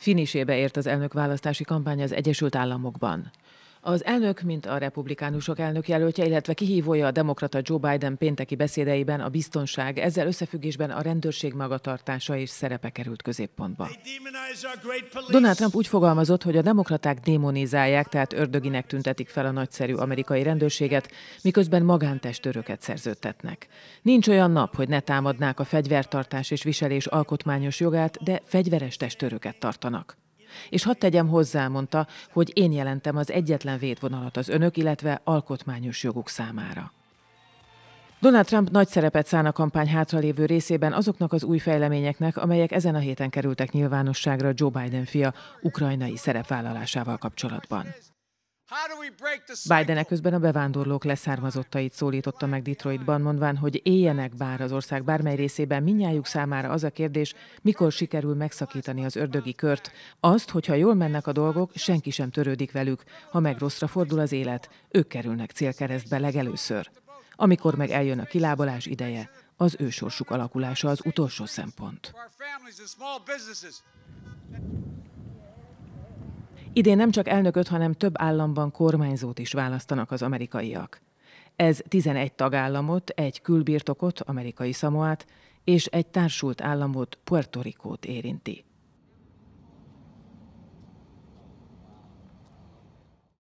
Finisébe ért az elnökválasztási kampány az Egyesült Államokban. Az elnök, mint a republikánusok elnök jelöltje, illetve kihívója a demokrata Joe Biden pénteki beszédeiben a biztonság, ezzel összefüggésben a rendőrség magatartása és szerepe került középpontba. Donald Trump úgy fogalmazott, hogy a demokraták démonizálják, tehát ördöginek tüntetik fel a nagyszerű amerikai rendőrséget, miközben magántestőröket szerződtetnek. Nincs olyan nap, hogy ne támadnák a fegyvertartás és viselés alkotmányos jogát, de fegyveres testőröket tartanak. És hadd tegyem hozzá, mondta, hogy én jelentem az egyetlen védvonalat az önök, illetve alkotmányos joguk számára. Donald Trump nagy szerepet szán a kampány hátralévő részében azoknak az új fejleményeknek, amelyek ezen a héten kerültek nyilvánosságra Joe Biden fia ukrajnai szerepvállalásával kapcsolatban. Biden eközben a bevándorlók leszármazottait szólította meg Detroitban, mondván, hogy éljenek bár az ország bármely részében, minnyájuk számára az a kérdés, mikor sikerül megszakítani az ördögi kört. Azt, hogyha jól mennek a dolgok, senki sem törődik velük, ha meg rosszra fordul az élet, ők kerülnek célkeresztbe legelőször. Amikor meg eljön a kilábalás ideje, az ő alakulása az utolsó szempont. Idén nem csak elnököt, hanem több államban kormányzót is választanak az amerikaiak. Ez 11 tagállamot, egy külbirtokot, amerikai Szamoát, és egy társult államot, Puerto Ricót érinti.